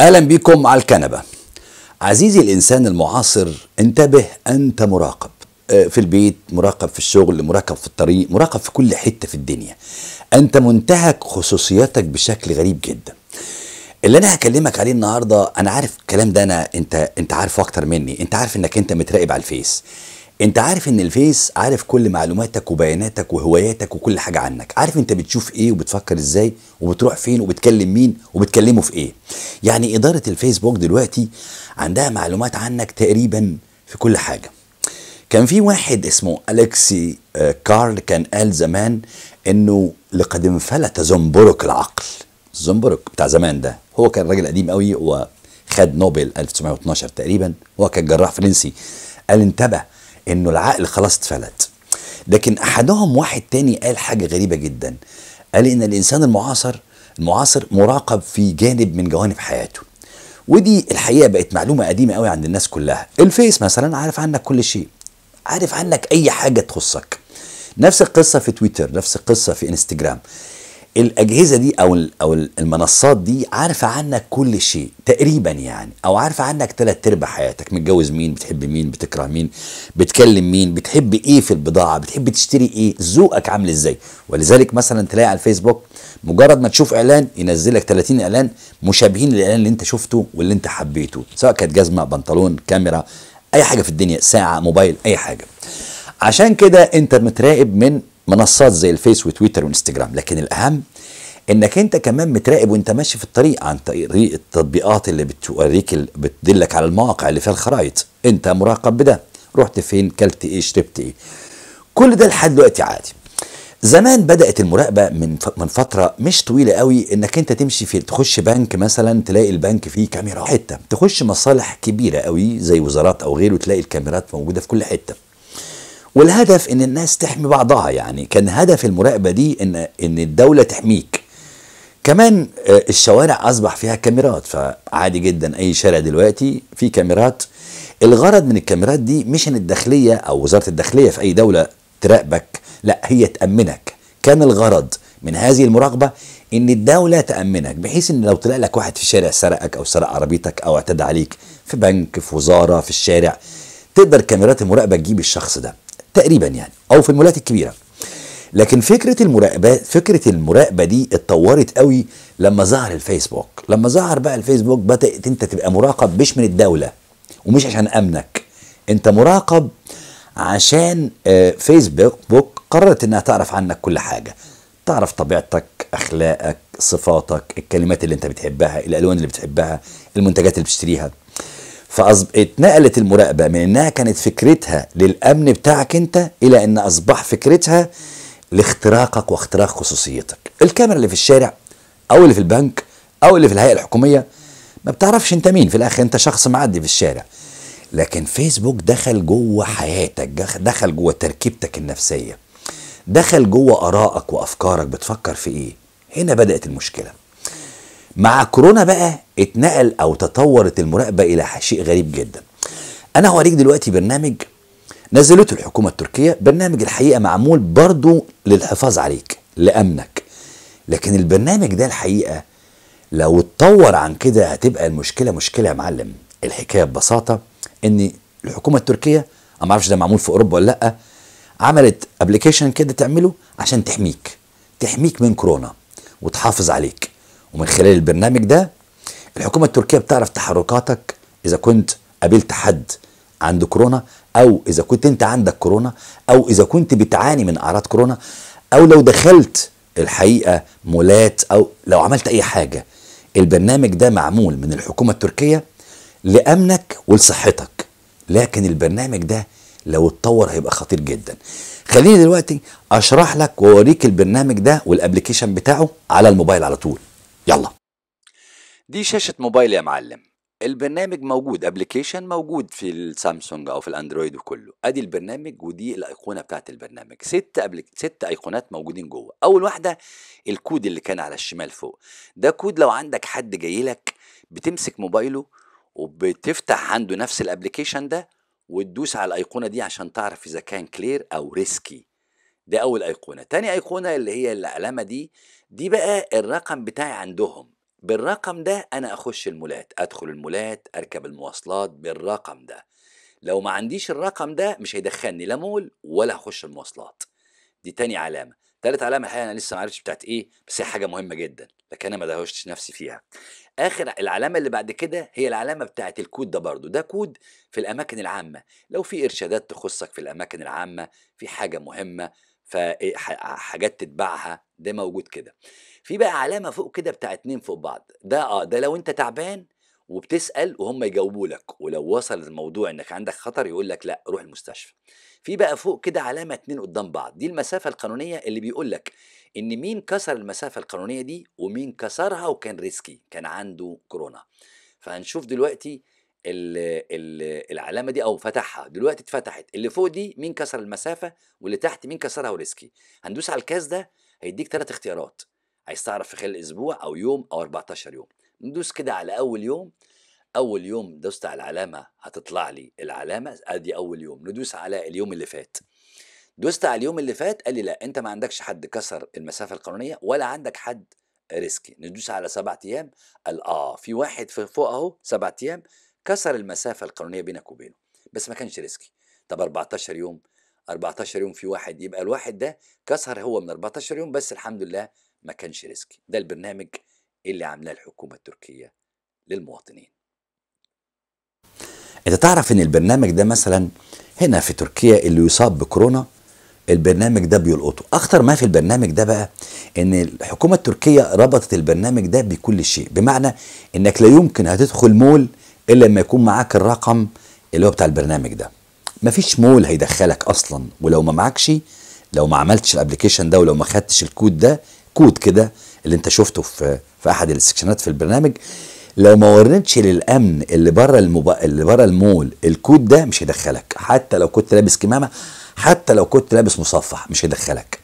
اهلا بيكم على الكنبه عزيزي الانسان المعاصر انتبه انت مراقب آه، في البيت مراقب في الشغل مراقب في الطريق مراقب في كل حته في الدنيا انت منتهك خصوصياتك بشكل غريب جدا اللي انا هكلمك عليه النهارده انا عارف الكلام ده انا انت انت عارفه اكتر مني انت عارف انك انت متراقب على الفيس انت عارف ان الفيس عارف كل معلوماتك وبياناتك وهواياتك وكل حاجه عنك عارف انت بتشوف ايه وبتفكر ازاي وبتروح فين وبتكلم مين وبتكلمه في ايه يعني اداره الفيسبوك دلوقتي عندها معلومات عنك تقريبا في كل حاجه كان في واحد اسمه الكسي آه، كارل كان قال زمان انه لقد انفلت زنبرك العقل زنبرك بتاع زمان ده هو كان راجل قديم قوي وخد نوبل 1912 تقريبا هو كان جراح فرنسي قال انتبه انه العقل خلاص اتفلت لكن احدهم واحد تاني قال حاجه غريبه جدا قال ان الانسان المعاصر المعاصر مراقب في جانب من جوانب حياته ودي الحقيقه بقت معلومه قديمه قوي عند الناس كلها الفيس مثلا عارف عنك كل شيء عارف عنك اي حاجه تخصك نفس القصه في تويتر نفس القصه في انستجرام الاجهزه دي او او المنصات دي عارفه عنك كل شيء تقريبا يعني او عارفه عنك ثلاث ارباع حياتك متجوز مين بتحب مين بتكره مين بتكلم مين بتحب ايه في البضاعه بتحب تشتري ايه ذوقك عامل ازاي ولذلك مثلا تلاقي على الفيسبوك مجرد ما تشوف اعلان ينزلك 30 اعلان مشابهين للاعلان اللي انت شفته واللي انت حبيته سواء كانت جزمه بنطلون كاميرا اي حاجه في الدنيا ساعه موبايل اي حاجه عشان كده انت متراقب من منصات زي الفيس وتويتر وانستجرام لكن الاهم انك انت كمان متراقب وانت ماشي في الطريق عن طريق التطبيقات اللي بتوريك ال... بتدلك على المواقع اللي فيها الخرائط انت مراقب بده رحت فين كلت ايه شربت ايه كل ده لحد دلوقتي عادي زمان بدات المراقبه من ف... من فتره مش طويله قوي انك انت تمشي في تخش بنك مثلا تلاقي البنك فيه كاميرا حته تخش مصالح كبيره قوي زي وزارات او غيره تلاقي الكاميرات موجوده في كل حته والهدف ان الناس تحمي بعضها يعني كان هدف المراقبه دي ان ان الدوله تحميك كمان آه، الشوارع اصبح فيها كاميرات فعادي جدا اي شارع دلوقتي فيه كاميرات الغرض من الكاميرات دي مش ان الداخليه او وزاره الداخليه في اي دوله تراقبك لا هي تامنك كان الغرض من هذه المراقبه ان الدوله تامنك بحيث ان لو طلع لك واحد في الشارع سرقك او سرق عربيتك او اعتدى عليك في بنك في وزاره في الشارع تقدر كاميرات المراقبه تجيب الشخص ده تقريبا يعني او في المولات الكبيره لكن فكره المراقبه فكره المراقبه دي اتطورت قوي لما ظهر الفيسبوك لما ظهر بقى الفيسبوك بدات انت تبقى مراقب مش من الدوله ومش عشان امنك انت مراقب عشان آه، فيسبوك قررت انها تعرف عنك كل حاجه تعرف طبيعتك اخلاقك صفاتك الكلمات اللي انت بتحبها الالوان اللي بتحبها المنتجات اللي بتشتريها فاتنقلت المراقبه من انها كانت فكرتها للامن بتاعك انت الى ان اصبح فكرتها لاختراقك واختراق خصوصيتك الكاميرا اللي في الشارع او اللي في البنك او اللي في الهيئه الحكوميه ما بتعرفش انت مين في الاخر انت شخص معدي في الشارع لكن فيسبوك دخل جوه حياتك دخل جوه تركيبتك النفسيه دخل جوه ارائك وافكارك بتفكر في ايه هنا بدات المشكله مع كورونا بقى اتنقل او تطورت المراقبه الى شيء غريب جدا انا هوريك دلوقتي برنامج نزلته الحكومه التركيه برنامج الحقيقه معمول برضه للحفاظ عليك لامنك لكن البرنامج ده الحقيقه لو اتطور عن كده هتبقى المشكله مشكله يا معلم الحكايه ببساطه ان الحكومه التركيه انا ما اعرفش ده معمول في اوروبا ولا لا عملت ابلكيشن كده تعمله عشان تحميك تحميك من كورونا وتحافظ عليك ومن خلال البرنامج ده الحكومة التركية بتعرف تحركاتك إذا كنت قابلت حد عنده كورونا أو إذا كنت أنت عندك كورونا أو إذا كنت بتعاني من أعراض كورونا أو لو دخلت الحقيقة مولات أو لو عملت أي حاجة البرنامج ده معمول من الحكومة التركية لأمنك ولصحتك لكن البرنامج ده لو اتطور هيبقى خطير جدا خليني دلوقتي اشرح لك واوريك البرنامج ده والابلكيشن بتاعه على الموبايل على طول يلا دي شاشة موبايل يا معلم البرنامج موجود ابلكيشن موجود في السامسونج او في الاندرويد وكله ادي البرنامج ودي الايقونه بتاعت البرنامج ست أبليك... ست ايقونات موجودين جوه اول واحده الكود اللي كان على الشمال فوق ده كود لو عندك حد جاي لك بتمسك موبايله وبتفتح عنده نفس الابلكيشن ده وتدوس على الايقونه دي عشان تعرف اذا كان كلير او ريسكي دي اول ايقونه تاني ايقونه اللي هي العلامه دي دي بقى الرقم بتاعي عندهم بالرقم ده انا اخش المولات ادخل المولات اركب المواصلات بالرقم ده لو ما عنديش الرقم ده مش هيدخلني لا مول ولا هخش المواصلات دي تاني علامه تالت علامه الحقيقه انا لسه ما عرفتش بتاعت ايه بس هي حاجه مهمه جدا لكن انا ما دهوشتش نفسي فيها اخر العلامه اللي بعد كده هي العلامه بتاعت الكود ده برضو ده كود في الاماكن العامه لو في ارشادات تخصك في الاماكن العامه في حاجه مهمه فحاجات إيه، تتبعها ده موجود كده في بقى علامه فوق كده بتاع اتنين فوق بعض ده اه ده لو انت تعبان وبتسال وهم يجاوبوا لك ولو وصل الموضوع انك عندك خطر يقول لك لا روح المستشفى في بقى فوق كده علامه اتنين قدام بعض دي المسافه القانونيه اللي بيقول لك ان مين كسر المسافه القانونيه دي ومين كسرها وكان ريسكي كان عنده كورونا فهنشوف دلوقتي ال ال العلامه دي او فتحها دلوقتي اتفتحت اللي فوق دي مين كسر المسافه واللي تحت مين كسرها وريسكي هندوس على الكاس ده هيديك ثلاث اختيارات عايز تعرف في خلال اسبوع او يوم او 14 يوم ندوس كده على اول يوم اول يوم دوست على العلامه هتطلع لي العلامه ادي اول يوم ندوس على اليوم اللي فات دوست على اليوم اللي فات قال لي لا انت ما عندكش حد كسر المسافه القانونيه ولا عندك حد ريسكي ندوس على سبعة ايام قال اه في واحد في فوق اهو سبعة ايام كسر المسافه القانونيه بينك وبينه بس ما كانش ريسكي طب 14 يوم 14 يوم في واحد يبقى الواحد ده كسر هو من 14 يوم بس الحمد لله ما كانش ريسكي ده البرنامج اللي عاملاه الحكومه التركيه للمواطنين انت تعرف ان البرنامج ده مثلا هنا في تركيا اللي يصاب بكورونا البرنامج ده بيلقطه اخطر ما في البرنامج ده بقى ان الحكومه التركيه ربطت البرنامج ده بكل شيء بمعنى انك لا يمكن هتدخل مول الا لما يكون معاك الرقم اللي هو بتاع البرنامج ده مفيش مول هيدخلك اصلا ولو ما معكش لو ما عملتش الابلكيشن ده ولو ما خدتش الكود ده كود كده اللي انت شفته في في احد السكشنات في البرنامج لو ما ورنتش للامن اللي بره المب... اللي بره المول الكود ده مش هيدخلك حتى لو كنت لابس كمامه حتى لو كنت لابس مصفح مش هيدخلك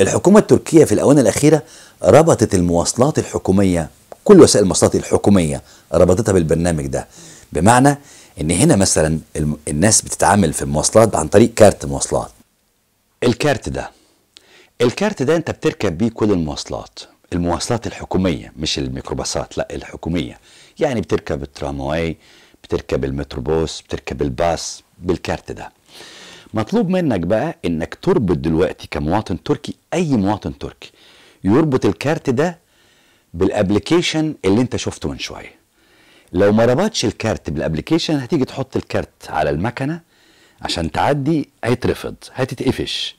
الحكومه التركيه في الاونه الاخيره ربطت المواصلات الحكوميه كل وسائل المواصلات الحكوميه ربطتها بالبرنامج ده بمعنى ان هنا مثلا الناس بتتعامل في المواصلات عن طريق كارت مواصلات الكارت ده الكارت ده انت بتركب بيه كل المواصلات المواصلات الحكوميه مش الميكروباصات لا الحكوميه يعني بتركب الترامواي بتركب المتروبوس بتركب الباص بالكارت ده مطلوب منك بقى انك تربط دلوقتي كمواطن تركي اي مواطن تركي يربط الكارت ده بالابلكيشن اللي انت شفته من شويه لو ما ربطش الكارت بالابلكيشن هتيجي تحط الكارت على المكنه عشان تعدي هيترفض هتتقفش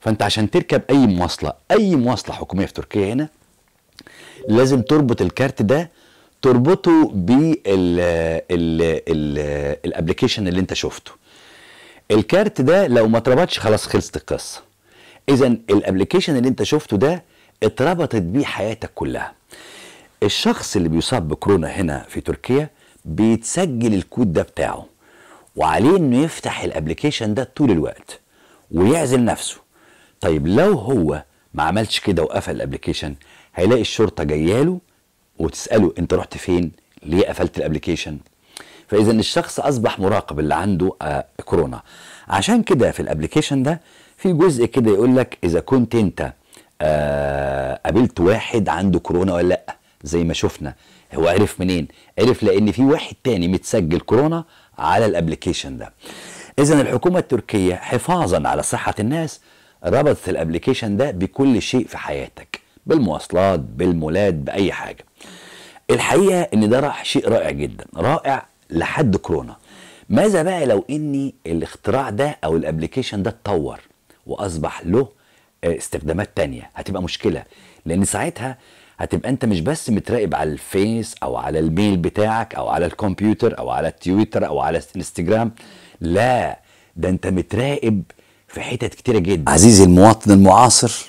فانت عشان تركب اي مواصله اي مواصله حكوميه في تركيا هنا لازم تربط الكارت ده تربطه بالابلكيشن اللي انت شفته الكارت ده لو ما اتربطش خلاص خلصت القصه اذا الابلكيشن اللي انت شفته ده اتربطت بيه حياتك كلها الشخص اللي بيصاب بكورونا هنا في تركيا بيتسجل الكود ده بتاعه وعليه انه يفتح الابلكيشن ده طول الوقت ويعزل نفسه طيب لو هو ما عملش كده وقفل الابلكيشن هيلاقي الشرطه جايه له وتساله انت رحت فين ليه قفلت الابلكيشن فاذا الشخص اصبح مراقب اللي عنده آه كورونا عشان كده في الابلكيشن ده في جزء كده يقول لك اذا كنت انت آه قابلت واحد عنده كورونا ولا لا زي ما شفنا هو عرف منين عرف لان في واحد تاني متسجل كورونا على الابلكيشن ده اذا الحكومه التركيه حفاظا على صحه الناس ربطت الابلكيشن ده بكل شيء في حياتك بالمواصلات بالمولات باي حاجه الحقيقه ان ده راح شيء رائع جدا رائع لحد كورونا ماذا بقى لو اني الاختراع ده او الابلكيشن ده اتطور واصبح له آه، استخدامات تانية هتبقى مشكله لان ساعتها هتبقى انت مش بس متراقب على الفيس او على الميل بتاعك او على الكمبيوتر او على التويتر او على الانستجرام لا ده انت متراقب في حتت كتيره جدا عزيزي المواطن المعاصر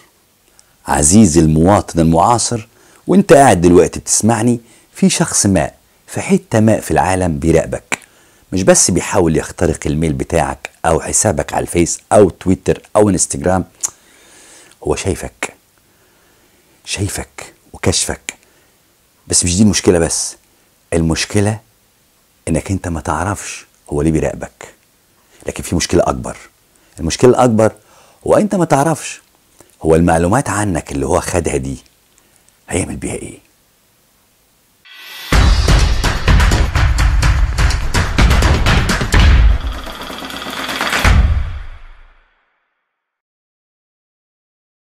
عزيزي المواطن المعاصر وانت قاعد دلوقتي بتسمعني في شخص ما في حته ما في العالم بيراقبك مش بس بيحاول يخترق الميل بتاعك او حسابك على الفيس او تويتر او انستجرام هو شايفك شايفك وكشفك بس مش دي المشكله بس المشكله انك انت ما تعرفش هو ليه بيراقبك لكن في مشكله اكبر المشكله الاكبر هو انت ما تعرفش هو المعلومات عنك اللي هو خدها دي هيعمل بيها ايه